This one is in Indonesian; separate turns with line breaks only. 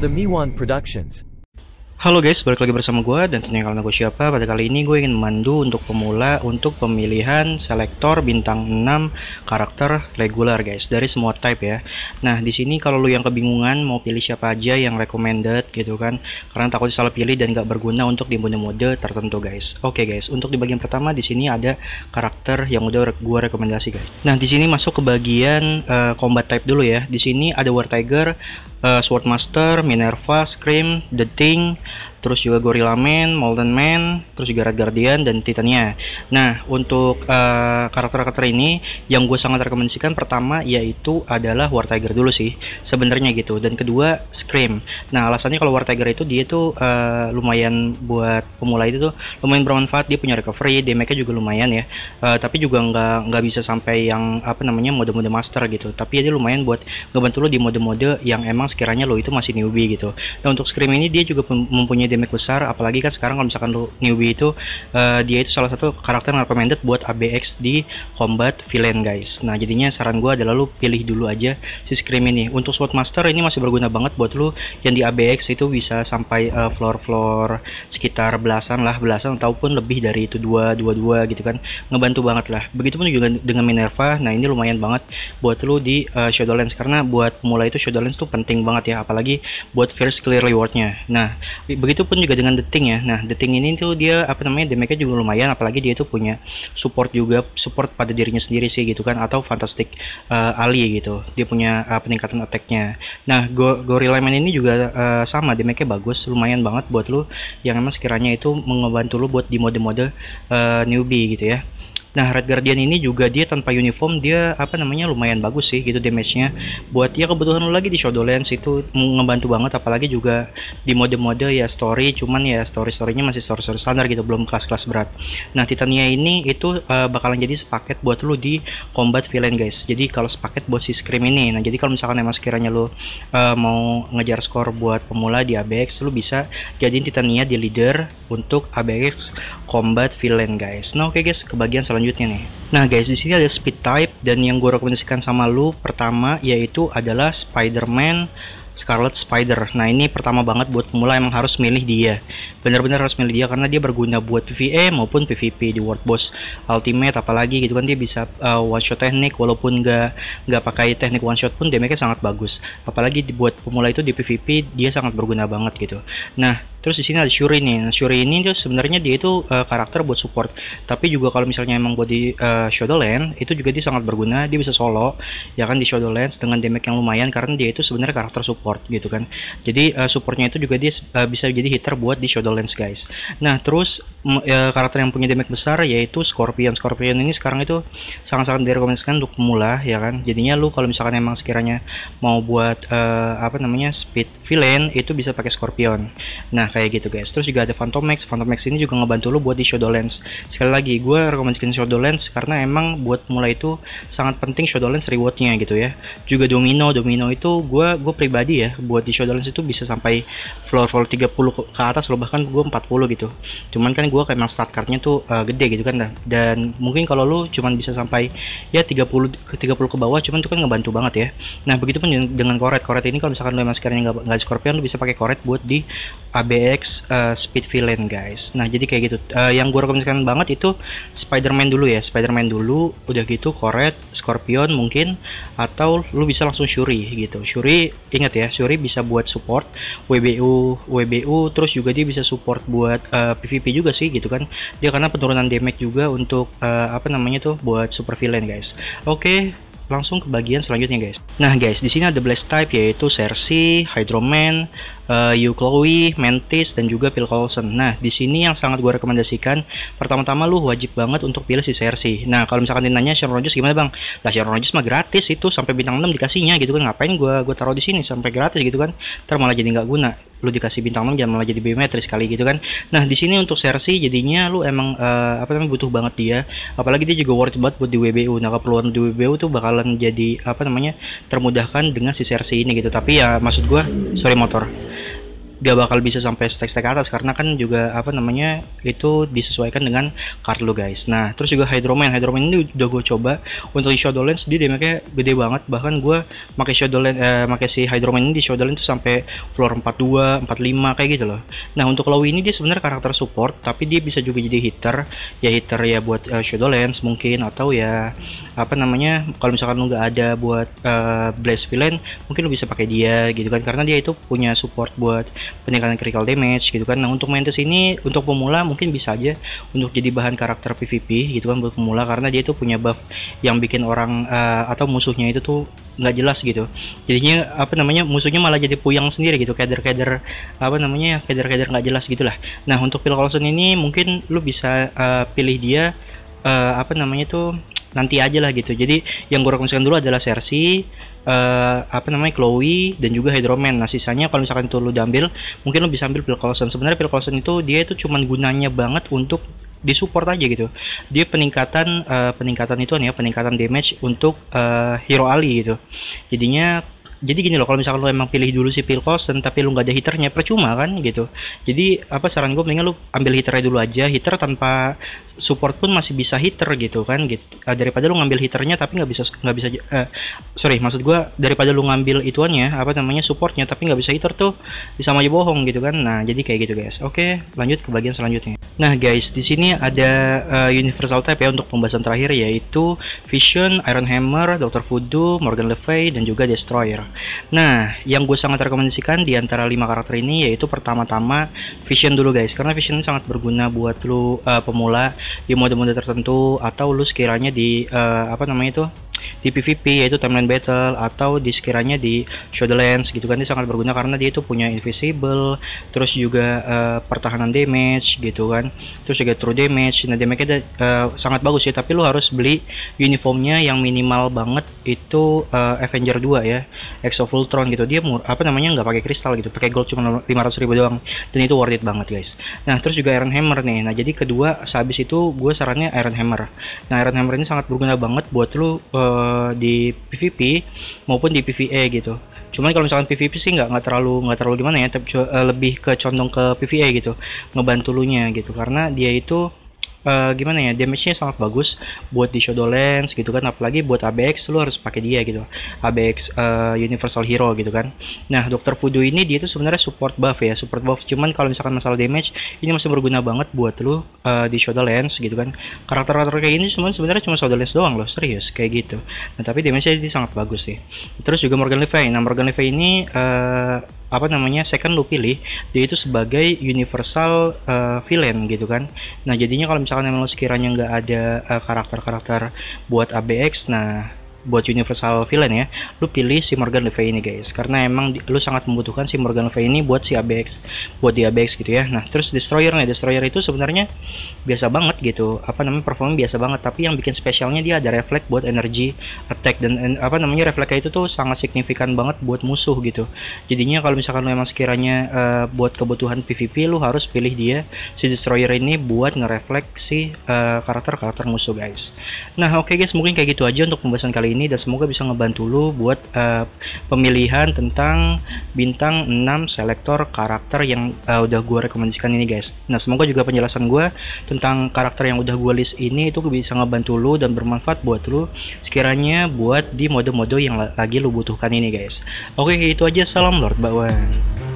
The Miwan Productions Halo guys, balik lagi bersama gue dan tentunya kalian gue siapa Pada kali ini gue ingin memandu untuk pemula untuk pemilihan selektor bintang 6 karakter regular guys Dari semua type ya Nah di sini kalau lu yang kebingungan mau pilih siapa aja yang recommended gitu kan Karena takut salah pilih dan gak berguna untuk di mode-mode tertentu guys Oke guys, untuk di bagian pertama di sini ada karakter yang udah gue rekomendasi guys Nah di sini masuk ke bagian uh, combat type dulu ya Di sini ada War Tiger, uh, Swordmaster, Minerva, Scream, The Thing, terus juga Gorilla Man, Molten Man, terus juga Red Guardian dan titania. Nah, untuk eh, karakter-karakter uh, ini yang gue sangat rekomendasikan pertama yaitu adalah War Tiger dulu sih sebenarnya gitu dan kedua Scream. Nah, alasannya kalau War Tiger itu dia tuh uh, lumayan buat pemula itu tuh lumayan bermanfaat, dia punya recovery, damage-nya juga lumayan ya. Uh, tapi juga nggak nggak bisa sampai yang apa namanya mode-mode master gitu. Tapi ya dia lumayan buat ngebantu lo di mode-mode yang emang sekiranya lo itu masih newbie gitu. Nah, untuk Scream ini dia juga mempunyai damage besar apalagi kan sekarang kalau misalkan lu newbie itu uh, dia itu salah satu karakter yang recommended buat ABX di combat villain guys nah jadinya saran gue adalah lu pilih dulu aja si Scream ini untuk Sword Master ini masih berguna banget buat lu yang di ABX itu bisa sampai uh, floor-floor sekitar belasan lah belasan ataupun lebih dari itu dua dua dua gitu kan ngebantu banget lah begitupun juga dengan Minerva nah ini lumayan banget buat lu di uh, Shadowlands karena buat mulai itu Shadowlands tuh penting banget ya apalagi buat first clear rewardnya nah begitu itu pun juga dengan deting ya nah deting ini tuh dia apa namanya damage-nya juga lumayan apalagi dia itu punya support juga support pada dirinya sendiri sih gitu kan atau fantastic uh, eh, ali gitu dia punya uh, peningkatan attack-nya nah Go gorilla man ini juga uh, sama damage-nya bagus lumayan banget buat lu yang emang sekiranya itu mengebantu lu buat di mode-mode uh, newbie gitu ya Nah, Red Guardian ini juga dia tanpa uniform dia apa namanya lumayan bagus sih gitu damage-nya. Buat ya kebutuhan lu lagi di Shadowlands itu ngebantu banget apalagi juga di mode-mode ya story cuman ya story-storynya masih story-story standar gitu belum kelas-kelas berat. Nah, Titania ini itu uh, bakalan jadi sepaket buat lu di combat villain guys. Jadi kalau sepaket buat si Scream ini. Nah, jadi kalau misalkan emang sekiranya lu uh, mau ngejar skor buat pemula di ABX lu bisa jadiin Titania di leader untuk ABX combat villain guys. Nah, oke okay guys, kebagian selanjutnya selanjutnya nih. Nah guys, di sini ada speed type dan yang gue rekomendasikan sama lu pertama yaitu adalah Spider-Man Scarlet Spider. Nah ini pertama banget buat pemula emang harus milih dia. Bener-bener harus milih dia karena dia berguna buat PvE maupun PvP di World Boss Ultimate apalagi gitu kan dia bisa uh, one shot teknik walaupun nggak nggak pakai teknik one shot pun damage-nya sangat bagus. Apalagi buat pemula itu di PvP dia sangat berguna banget gitu. Nah Terus di sini ada Shuri nih. Nah, Shuri ini tuh sebenarnya dia itu uh, karakter buat support. Tapi juga kalau misalnya emang buat di uh, Shadowlands itu juga dia sangat berguna. Dia bisa solo ya kan di Shadowlands dengan damage yang lumayan karena dia itu sebenarnya karakter support gitu kan. Jadi uh, supportnya itu juga dia uh, bisa jadi hitter buat di Shadowlands guys. Nah, terus uh, karakter yang punya damage besar yaitu Scorpion. Scorpion ini sekarang itu sangat-sangat direkomendasikan untuk pemula ya kan. Jadinya lu kalau misalkan emang sekiranya mau buat uh, apa namanya speed villain itu bisa pakai Scorpion. Nah, kayak gitu guys terus juga ada Phantom Max Phantom Max ini juga ngebantu lo buat di shadow lens sekali lagi gue rekomendasikan shadow lens karena emang buat mulai itu sangat penting shadow lens rewardnya gitu ya juga domino domino itu gue gue pribadi ya buat di shadow lens itu bisa sampai floor floor 30 ke atas lo bahkan gue 40 gitu cuman kan gue kayak start cardnya tuh uh, gede gitu kan dan, dan mungkin kalau lo cuman bisa sampai ya 30 ke 30 ke bawah cuman itu kan ngebantu banget ya nah begitu pun dengan koret koret ini kalau misalkan lo emang sekarang nggak Scorpion lo bisa pakai koret buat di AB GX uh, eh, Speed Villain guys. Nah jadi kayak gitu. Uh, yang gue rekomendasikan banget itu Spider-Man dulu ya. Spider-Man dulu udah gitu Coret, Scorpion mungkin atau lu bisa langsung Shuri gitu. Shuri ingat ya Shuri bisa buat support WBU WBU terus juga dia bisa support buat uh, eh, PvP juga sih gitu kan. Dia karena penurunan damage juga untuk uh, apa namanya tuh buat super villain guys. Oke, okay langsung ke bagian selanjutnya guys. Nah guys, di sini ada blast type yaitu Cersei, Hydroman, uh, Chloe, Mantis dan juga Phil Coulson. Nah, di sini yang sangat gue rekomendasikan pertama-tama lu wajib banget untuk pilih si Cersei. Nah, kalau misalkan ditanya Sharon Rogers gimana, Bang? Lah Sharon Rogers mah gratis itu sampai bintang 6 dikasihnya gitu kan. Ngapain gue gua taruh di sini sampai gratis gitu kan? Ntar malah jadi nggak guna lu dikasih bintang 6 jangan malah jadi biometris kali gitu kan nah di sini untuk Cersei jadinya lu emang uh, apa namanya butuh banget dia apalagi dia juga worth banget buat di WBU nah keperluan di WBU tuh bakalan jadi apa namanya termudahkan dengan si Cersei ini gitu tapi ya maksud gua sorry motor gak bakal bisa sampai stack-stack atas karena kan juga apa namanya itu disesuaikan dengan card lo guys nah terus juga Hydroman Hydroman ini udah gue coba untuk di Shadowlands dia damage gede banget bahkan gue pakai Shadowlands eh, pakai si Hydroman ini di Shadowlands tuh sampai floor 42 45 kayak gitu loh nah untuk low ini dia sebenarnya karakter support tapi dia bisa juga jadi hitter ya hitter ya buat uh, Shadowlands mungkin atau ya apa namanya kalau misalkan lu nggak ada buat uh, Blaze Villain mungkin lu bisa pakai dia gitu kan karena dia itu punya support buat peningkatan critical damage gitu kan nah untuk Mantis ini untuk pemula mungkin bisa aja untuk jadi bahan karakter PvP gitu kan buat pemula karena dia itu punya buff yang bikin orang uh, atau musuhnya itu tuh nggak jelas gitu jadinya apa namanya musuhnya malah jadi puyang sendiri gitu kader-kader apa namanya kader-kader nggak jelas gitulah nah untuk pil Coulson ini mungkin lu bisa uh, pilih dia uh, apa namanya itu nanti aja lah gitu. Jadi yang gue rekomendasikan dulu adalah Cersei, uh, apa namanya Chloe dan juga Hydroman. Nah sisanya kalau misalkan itu lu diambil, mungkin lu bisa ambil Phil Coulson. Sebenarnya Phil Coulson itu dia itu cuman gunanya banget untuk disupport aja gitu. Dia peningkatan uh, peningkatan itu ya peningkatan damage untuk uh, hero Ali gitu. Jadinya jadi gini loh kalau misalkan lo emang pilih dulu si Phil Coulson tapi lo nggak ada hiternya, percuma kan gitu jadi apa saran gue mendingan lo ambil hiternya dulu aja hitter tanpa support pun masih bisa hitter gitu kan gitu eh, daripada lu ngambil hitternya tapi nggak bisa nggak bisa uh, sorry maksud gue daripada lu ngambil ituannya apa namanya supportnya tapi nggak bisa hitter tuh bisa aja bohong gitu kan nah jadi kayak gitu guys oke lanjut ke bagian selanjutnya nah guys di sini ada uh, universal type ya untuk pembahasan terakhir yaitu vision iron hammer dr voodoo morgan le Fey dan juga Destroyer. Nah, yang gue sangat rekomendasikan di antara lima karakter ini yaitu pertama-tama Vision dulu guys, karena Vision sangat berguna buat lu uh, pemula di mode-mode tertentu atau lu sekiranya di uh, apa namanya itu di PvP yaitu timeline battle atau di sekiranya di Shadowlands gitu kan dia sangat berguna karena dia itu punya invisible terus juga uh, pertahanan damage gitu kan terus juga true damage nah damage-nya uh, sangat bagus ya tapi lu harus beli uniformnya yang minimal banget itu uh, Avenger 2 ya Exo Fultron gitu dia mur apa namanya nggak pakai kristal gitu pakai gold cuma 500 ribu doang dan itu worth it banget guys nah terus juga Iron Hammer nih nah jadi kedua sehabis itu gue sarannya Iron Hammer nah Iron Hammer ini sangat berguna banget buat lu uh, Eh, di PVP maupun di PVE gitu cuman kalau misalkan PVP sih nggak nggak terlalu nggak terlalu gimana ya tapi uh, eh, lebih ke condong ke PVE gitu ngebantu lu nya gitu karena dia itu uh, gimana ya damage-nya sangat bagus buat di Shadowlands gitu kan apalagi buat ABX lu harus pakai dia gitu ABX uh, eh, Universal Hero gitu kan nah Dokter Voodoo ini dia tuh sebenarnya support buff ya support buff cuman kalau misalkan masalah damage ini masih berguna banget buat lu uh, di Shadowlands gitu kan karakter-karakter kayak ini cuman sebenarnya cuma Shadowlands doang loh serius kayak gitu nah tapi damage-nya ini sangat bagus sih terus juga Morgan Le Fay nah Morgan Le Fay ini uh, apa namanya second lu pilih dia itu sebagai universal uh, villain gitu kan nah jadinya kalau misalkan emang lu sekiranya nggak ada eh, karakter-karakter uh, karakter -karakter buat ABX nah buat universal villain ya lu pilih si Morgan Le Fay ini guys karena emang di, lu sangat membutuhkan si Morgan Le Fay ini buat si ABX buat di ABX gitu ya nah terus destroyer nih destroyer itu sebenarnya biasa banget gitu apa namanya performa biasa banget tapi yang bikin spesialnya dia ada reflect buat energi attack dan en, apa namanya reflexnya itu tuh sangat signifikan banget buat musuh gitu jadinya kalau misalkan lu emang sekiranya uh, buat kebutuhan PVP lu harus pilih dia si destroyer ini buat ngerefleksi uh, eh, karakter-karakter musuh guys nah oke okay guys mungkin kayak gitu aja untuk pembahasan kali ini ini dan semoga bisa ngebantu lu buat uh, pemilihan tentang bintang 6 selektor karakter yang uh, udah gue rekomendasikan ini guys. Nah semoga juga penjelasan gue tentang karakter yang udah gue list ini itu bisa ngebantu lu dan bermanfaat buat lu sekiranya buat di mode-mode yang lagi lu butuhkan ini guys. Oke itu aja salam Lord bawang